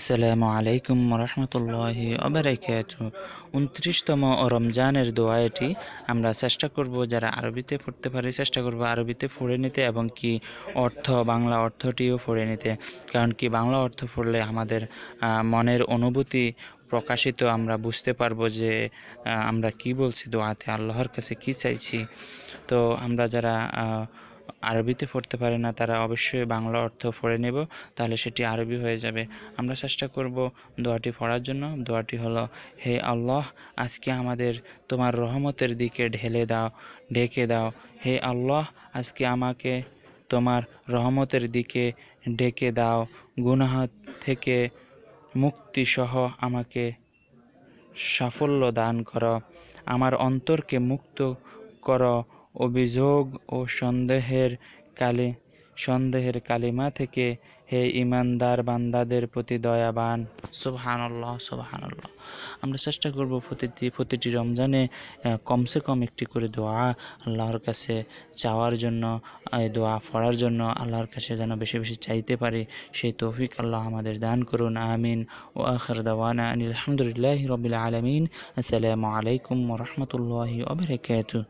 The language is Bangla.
আসসালামু আলাইকুম রহমতুল্লাহ অবরাকাত উনত্রিশতম রমজানের দোয়াটি আমরা চেষ্টা করব যারা আরবিতে পড়তে পারি চেষ্টা করব আরবিতে পড়ে নিতে এবং কি অর্থ বাংলা অর্থটিও পড়ে নিতে কারণ কি বাংলা অর্থ পড়লে আমাদের মনের অনুভূতি প্রকাশিত আমরা বুঝতে পারবো যে আমরা কি বলছি দোয়াতে আল্লাহর কাছে কি চাইছি তো আমরা যারা আরবিতে পড়তে পারে না তারা অবশ্যই বাংলা অর্থ পড়ে নেব তাহলে সেটি আরবি হয়ে যাবে আমরা চেষ্টা করব দোয়াটি পড়ার জন্য দোয়াটি হলো হে আল্লাহ আজকে আমাদের তোমার রহমতের দিকে ঢেলে দাও ঢেকে দাও হে আল্লাহ আজকে আমাকে তোমার রহমতের দিকে ডেকে দাও গুনাহ থেকে মুক্তিসহ আমাকে সাফল্য দান কর আমার অন্তরকে মুক্ত করো অভিযোগ ও সন্দেহের কালি সন্দেহের কালিমা থেকে হে ইমানদার বান্দাদের প্রতি দয়াবান সোবাহানল্লাহ সোবাহানল্লাহ আমরা চেষ্টা করব প্রতিটি প্রতিটি রমজানে কমসে কম একটি করে দোয়া আল্লাহর কাছে চাওয়ার জন্য এই দোয়া পড়ার জন্য আল্লাহর কাছে যেন বেশি বেশি চাইতে পারি সেই তৌফিক আল্লাহ আমাদের দান করুন আমিন ও আখর দাওয়ানা আনিল আলহামদুলিল্লাহ রবিল আলমিন আসসালামু আলাইকুম রহমতুল্লাহি ওবরাকাতু